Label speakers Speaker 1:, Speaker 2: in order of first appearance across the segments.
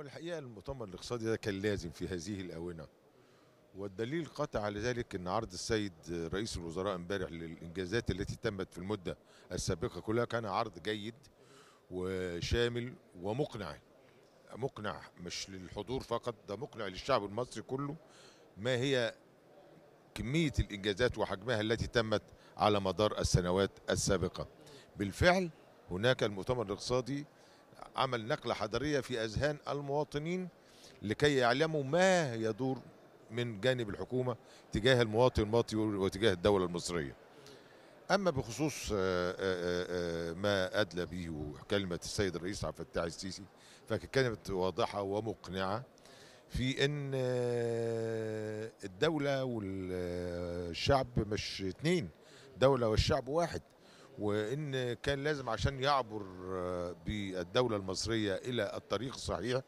Speaker 1: هو الحقيقه المؤتمر الاقتصادي ده كان لازم في هذه الاونه والدليل قطع على ذلك ان عرض السيد رئيس الوزراء امبارح للانجازات التي تمت في المده السابقه كلها كان عرض جيد وشامل ومقنع مقنع مش للحضور فقط ده مقنع للشعب المصري كله ما هي كميه الانجازات وحجمها التي تمت على مدار السنوات السابقه بالفعل هناك المؤتمر الاقتصادي عمل نقلة حضارية في أذهان المواطنين لكي يعلموا ما يدور من جانب الحكومة تجاه المواطن المصري وتجاه الدولة المصرية أما بخصوص آه، آه، آه، ما أدلى به كلمة السيد الرئيس عبد الفتاح السيسي فكانت واضحة ومقنعة في ان الدولة والشعب مش اتنين دولة والشعب واحد وان كان لازم عشان يعبر آه، بالدوله المصريه الى الطريق الصحيح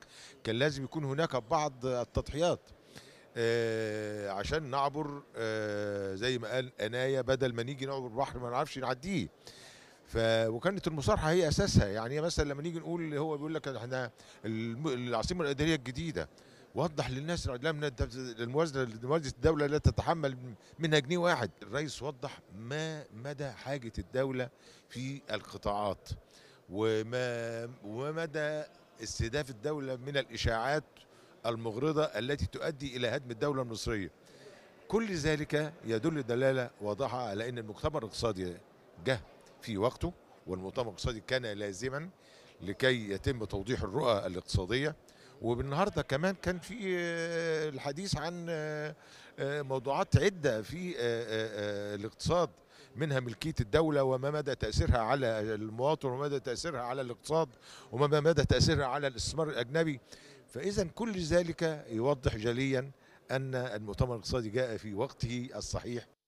Speaker 1: كان لازم يكون هناك بعض التضحيات آه، عشان نعبر آه، زي ما قال انايا بدل ما نيجي نعبر بحر ما نعرفش نعديه ف وكانت المصارحه هي اساسها يعني مثلا لما نيجي نقول هو بيقول لك احنا العاصمه الاداريه الجديده وضح للناس لم الموازنه مجلس الدوله لا تتحمل منها جنيه واحد الرئيس وضح ما مدى حاجه الدوله في القطاعات وما ومدى استهداف الدوله من الاشاعات المغرضه التي تؤدي الى هدم الدوله المصريه كل ذلك يدل دلاله واضحه على ان المؤتمر الاقتصادي جه في وقته والمؤتمر الاقتصادي كان لازما لكي يتم توضيح الرؤى الاقتصاديه وبالنهارده كمان كان في آه، الحديث عن آه، آه، موضوعات عده في الاقتصاد منها ملكيه الدوله وما مدى تاثيرها على المواطن وما مدى تاثيرها على الاقتصاد وما مدى تاثيرها على الاستثمار الاجنبي فاذا كل ذلك يوضح جليا ان المؤتمر الاقتصادي جاء في وقته الصحيح